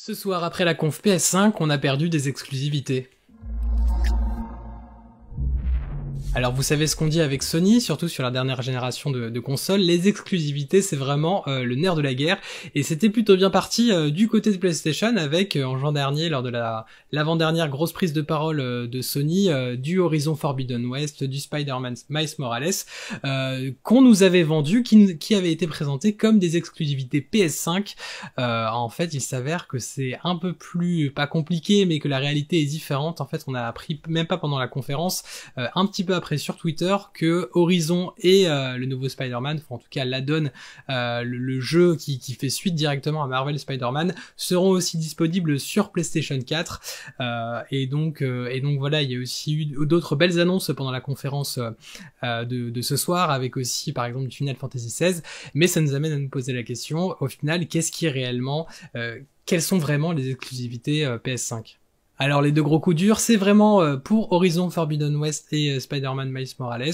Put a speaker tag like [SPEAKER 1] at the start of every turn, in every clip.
[SPEAKER 1] Ce soir, après la conf PS5, on a perdu des exclusivités. Alors vous savez ce qu'on dit avec Sony, surtout sur la dernière génération de, de consoles, les exclusivités c'est vraiment euh, le nerf de la guerre et c'était plutôt bien parti euh, du côté de PlayStation avec euh, en juin dernier lors de la l'avant-dernière grosse prise de parole de Sony du Horizon Forbidden West, du Spider-Man Miles Morales qu'on nous avait vendu, qui, qui avait été présenté comme des exclusivités PS5. en fait il s'avère que c'est un peu plus pas compliqué mais que la réalité est différente. En fait on a appris même pas pendant la conférence un petit peu après sur Twitter que Horizon et euh, le nouveau Spider-Man, en tout cas la donne, euh, le, jeu qui, fait suite directement à Marvel Spider-Man, seront aussi disponibles sur PlayStation 4. Euh, et donc voilà, il y a aussi eu d'autres belles annonces pendant la conférence de, de, ce soir, avec aussi par exemple du Final Fantasy XVI. Mais ça nous amène à nous poser la question au final, qu'est-ce qui est réellement, quelles sont vraiment les exclusivités PS5 alors les deux gros coups durs, c'est vraiment euh, pour Horizon Forbidden West et euh, Spider-Man Miles Morales,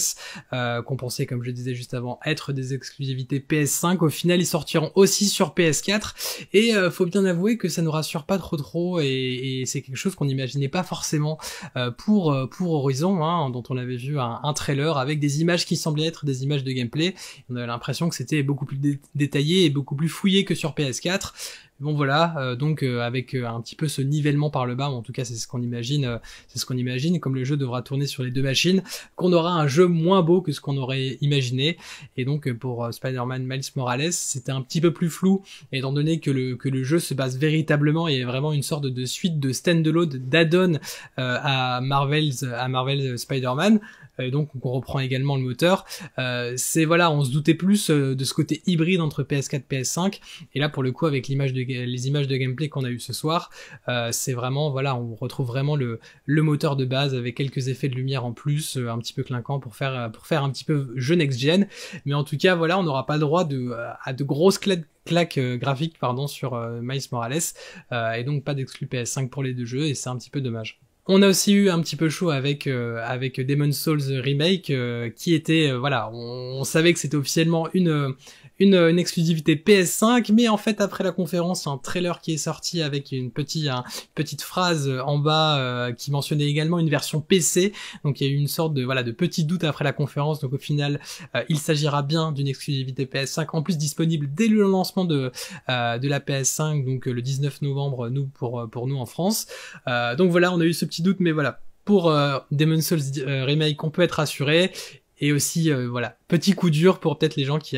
[SPEAKER 1] euh, qu'on pensait, comme je disais juste avant, être des exclusivités PS5. Au final, ils sortiront aussi sur PS4. Et euh, faut bien avouer que ça nous rassure pas trop trop, et, c'est quelque chose qu'on n'imaginait pas forcément pour pour Horizon, hein, dont on avait vu un, trailer avec des images qui semblaient être des images de gameplay. On avait l'impression que c'était beaucoup plus détaillé et beaucoup plus fouillé que sur PS4. Bon voilà, euh, donc euh, avec euh, un petit peu ce nivellement par le bas, en tout cas c'est ce qu'on imagine, c'est ce qu'on imagine, comme le jeu devra tourner sur les deux machines, qu'on aura un jeu moins beau que ce qu'on aurait imaginé. Et donc pour Spider-Man Miles Morales, c'était un petit peu plus flou, étant donné que le, que le jeu se base véritablement et est vraiment une sorte de suite de stand-alone, dadd à Marvel's, à Marvel's Spider-Man. Euh, donc on reprend également le moteur. Euh, c'est voilà, on se doutait plus euh, de ce côté hybride entre PS4 et PS5, et là pour le coup avec l'image de, les images de gameplay qu'on a eu ce soir, c'est vraiment voilà, on retrouve vraiment le, le moteur de base avec quelques effets de lumière en plus, un petit peu clinquant pour faire pour faire un petit peu jeu next gen, mais en tout cas voilà, on n'aura pas le droit de, à de grosses claques graphiques pardon sur Miles Morales et donc pas d'exclus PS5 pour les deux jeux et c'est un petit peu dommage. On a aussi eu un petit peu chaud avec euh, avec Demon's Souls remake euh, qui était euh, voilà, on, on, savait que c'était officiellement une une, exclusivité PS5, mais en fait après la conférence, un trailer qui est sorti avec une petite, petite phrase euh, en bas euh, qui mentionnait également une version PC, donc il y a eu une sorte de, voilà, de petit doute après la conférence, donc au final euh, il s'agira bien d'une exclusivité PS5, en plus disponible dès le lancement de, de la PS5, donc le 19 novembre nous, pour, pour nous en France. donc voilà, on a eu ce petit doute, mais voilà, pour Demon's Souls Remake, on peut être rassuré. Et aussi, euh, voilà, petit coup dur pour peut-être les gens qui,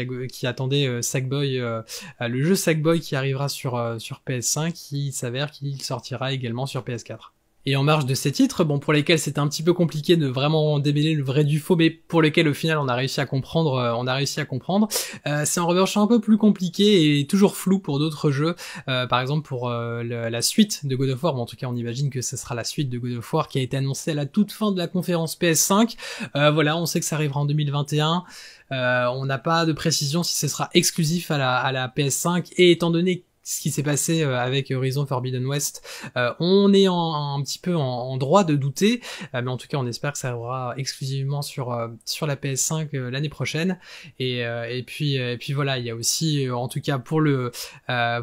[SPEAKER 1] attendaient euh, Sackboy, euh, le jeu Sackboy qui arrivera sur, sur PS5, qui s'avère qu'il sortira également sur PS4. Et en marge de ces titres, bon, pour lesquels c'était un petit peu compliqué de vraiment démêler le vrai du faux, mais pour lesquels au final on a réussi à comprendre, euh, on a réussi à comprendre. Euh, c'est un revanche un peu plus compliqué et toujours flou pour d'autres jeux. Euh, par exemple pour la suite de God of War, en tout cas on imagine que ce sera la suite de God of War qui a été annoncée à la toute fin de la conférence PS5. voilà, on sait que ça arrivera en 2021. on n'a pas de précision si ce sera exclusif à la, à la PS5 et étant donné ce qui s'est passé euh, avec Horizon Forbidden West, euh, on est en, un petit peu en, droit de douter, euh, mais en tout cas on espère que ça aura exclusivement sur sur la PS5 l'année prochaine. Et, et puis et puis voilà, il y a aussi en tout cas pour le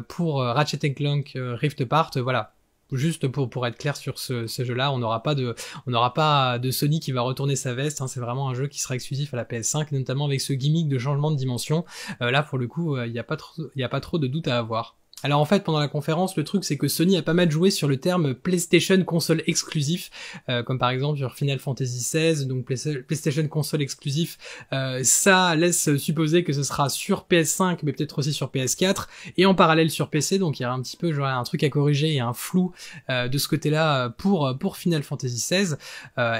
[SPEAKER 1] pour Ratchet Clank Rift Apart, voilà, juste pour, pour être clair sur ce, ce jeu-là, on n'aura pas de on n'aura pas de Sony qui va retourner sa veste. Hein, c'est vraiment un jeu qui sera exclusif à la PS5, notamment avec ce gimmick de changement de dimension. là, pour le coup, il n'y a pas trop il a pas trop de doute à avoir. Alors en fait, pendant la conférence, le truc c'est que Sony a pas mal joué sur le terme PlayStation console exclusif, euh, comme par exemple sur Final Fantasy XVI, donc PlayStation console exclusif. Euh, ça laisse supposer que ce sera sur PS5, mais peut-être aussi sur PS4 et en parallèle sur PC. Donc il y a un petit peu genre, un truc à corriger et un flou euh, de ce côté-là pour pour Final Fantasy XVI.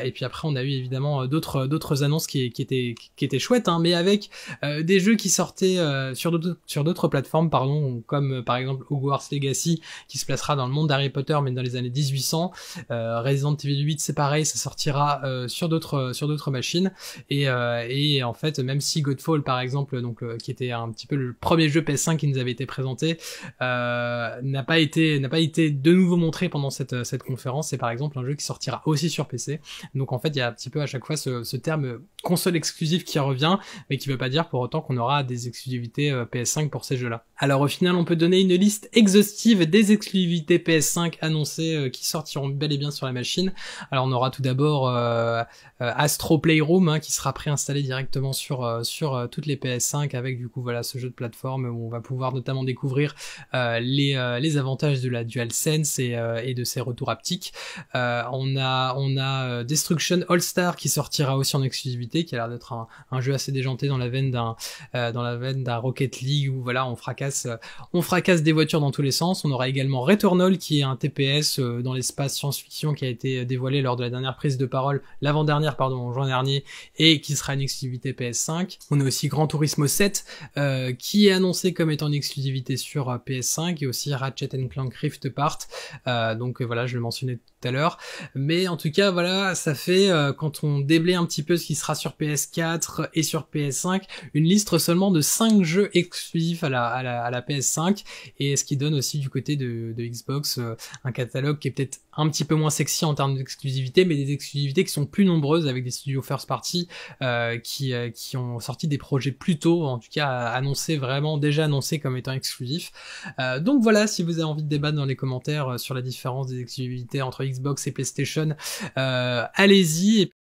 [SPEAKER 1] et puis après, on a eu évidemment d'autres d'autres annonces qui, qui étaient qui étaient chouettes, hein, mais avec des jeux qui sortaient sur d'autres sur d'autres plateformes, pardon, comme par exemple Hogwarts Legacy, qui se placera dans le monde d'Harry Potter, mais dans les années 1800. Euh, Resident Evil 8, c'est pareil, ça sortira euh, sur d'autres euh, sur d'autres machines. Et, et en fait, même si Godfall, par exemple, donc qui était un petit peu le premier jeu PS5 qui nous avait été présenté, n'a pas été n'a pas été de nouveau montré pendant cette cette conférence. C'est par exemple un jeu qui sortira aussi sur PC. Donc en fait, il y a un petit peu à chaque fois ce, terme console exclusive qui revient, mais qui veut pas dire pour autant qu'on aura des exclusivités PS5 pour ces jeux-là. Alors au final, on peut donner une liste exhaustive des exclusivités PS5 annoncées euh, qui sortiront bel et bien sur la machine. Alors on aura tout d'abord euh, euh, Astro Playroom hein, qui sera préinstallé directement sur sur toutes les PS5 avec du coup voilà ce jeu de plateforme où on va pouvoir notamment découvrir les les avantages de la DualSense et, et de ses retours haptiques. on a on a Destruction All Star qui sortira aussi en exclusivité, qui a l'air d'être un, un, jeu assez déjanté dans la veine d'un dans la veine d'un Rocket League où voilà on fracasse on fracasse des voitures dans tous les sens. On aura également Returnal qui est un TPS euh, dans l'espace science-fiction qui a été dévoilé lors de la dernière prise de parole, l'avant-dernière pardon, en juin dernier, et qui sera une exclusivité PS5. On a aussi Gran Turismo 7 euh, qui est annoncé comme étant une exclusivité sur euh, PS5 et aussi Ratchet and Clank Rift Part. donc voilà, je le mentionnais tout à l'heure. Mais en tout cas, voilà, ça fait quand on déblaye un petit peu ce qui sera sur PS4 et sur PS5, une liste seulement de 5 jeux exclusifs à la, à la, à la PS5 et ce qui donne aussi du côté de, Xbox euh, un catalogue qui est peut-être un petit peu moins sexy en termes d'exclusivité, mais des exclusivités qui sont plus nombreuses avec des studios first party euh, qui, euh, qui ont sorti des projets plus tôt, en tout cas annoncés vraiment déjà annoncés comme étant exclusifs. donc voilà, si vous avez envie de débattre dans les commentaires sur la différence des exclusivités entre Xbox et PlayStation, allez-y.